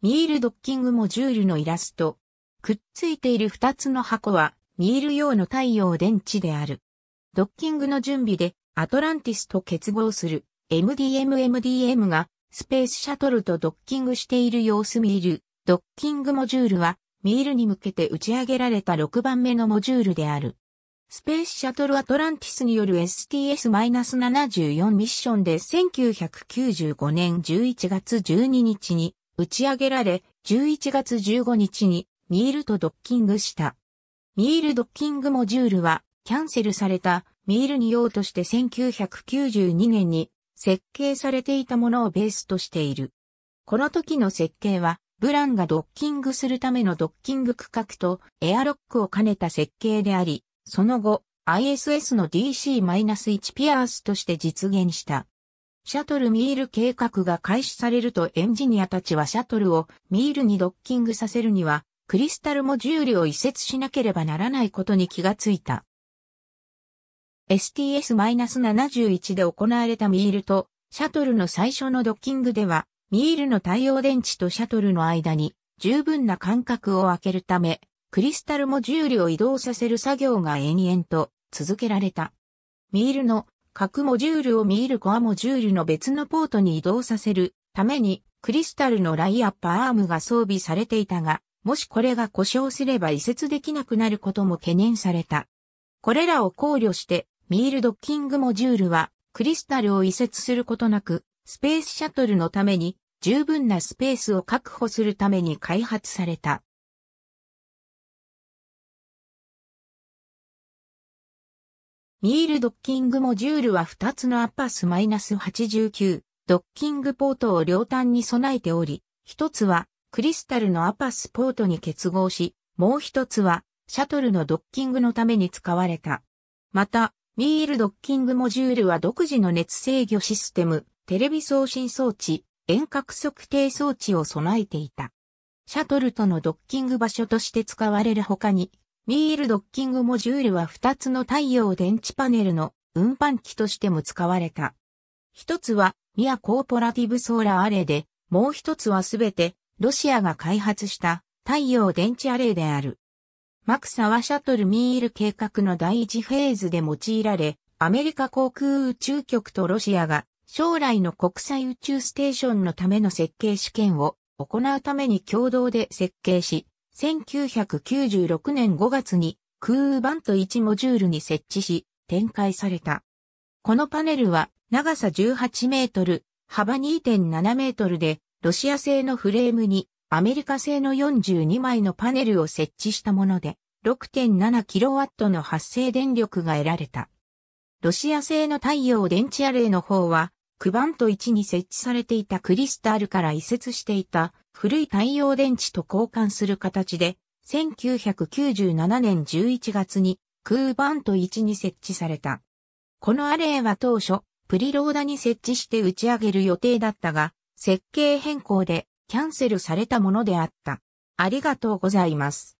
ミールドッキングモジュールのイラスト。くっついている二つの箱は、ミール用の太陽電池である。ドッキングの準備で、アトランティスと結合する MDMMDM MDM が、スペースシャトルとドッキングしている様子ミール。ドッキングモジュールは、ミールに向けて打ち上げられた6番目のモジュールである。スペースシャトルアトランティスによる STS-74 ミッションで1995年11月12日に打ち上げられ、11月15日にミールとドッキングした。ミールドッキングモジュールは、キャンセルされたミールに用として1992年に設計されていたものをベースとしている。この時の設計は、ブランがドッキングするためのドッキング区画とエアロックを兼ねた設計であり、その後、ISS の DC-1 ピアースとして実現した。シャトルミール計画が開始されるとエンジニアたちはシャトルをミールにドッキングさせるには、クリスタルモジュールを移設しなければならないことに気がついた。STS-71 で行われたミールと、シャトルの最初のドッキングでは、ミールの太陽電池とシャトルの間に十分な間隔を空けるため、クリスタルモジュールを移動させる作業が延々と続けられた。ミールの各モジュールを見入るコアモジュールの別のポートに移動させるために、クリスタルのライアップアームが装備されていたが、もしこれが故障すれば移設できなくなることも懸念された。これらを考慮して、ミールドッキングモジュールは、クリスタルを移設することなく、スペースシャトルのために、十分なスペースを確保するために開発された。ミールドッキングモジュールは2つのアッパス -89 ドッキングポートを両端に備えており、一つはクリスタルのアパスポートに結合し、もう一つはシャトルのドッキングのために使われた。また、ミールドッキングモジュールは独自の熱制御システム、テレビ送信装置、遠隔測定装置を備えていた。シャトルとのドッキング場所として使われる他に、ミールドッキングモジュールは2つの太陽電池パネルの運搬機としても使われた。1つはミアコーポラティブソーラーアレイで、もう1つはすべてロシアが開発した太陽電池アレイである。マクサはシャトルミール計画の第一フェーズで用いられ、アメリカ航空宇宙局とロシアが将来の国際宇宙ステーションのための設計試験を行うために共同で設計し、1996年5月に空バント1モジュールに設置し展開された。このパネルは長さ18メートル、幅2.7メートルでロシア製のフレームにアメリカ製の42枚のパネルを設置したもので6 7ットの発生電力が得られた。ロシア製の太陽電池アレイの方は、クバント1に設置されていたクリスタルから移設していた古い太陽電池と交換する形で、1997年11月に空バント1に設置された。このアレイは当初、プリローダに設置して打ち上げる予定だったが、設計変更でキャンセルされたものであった。ありがとうございます。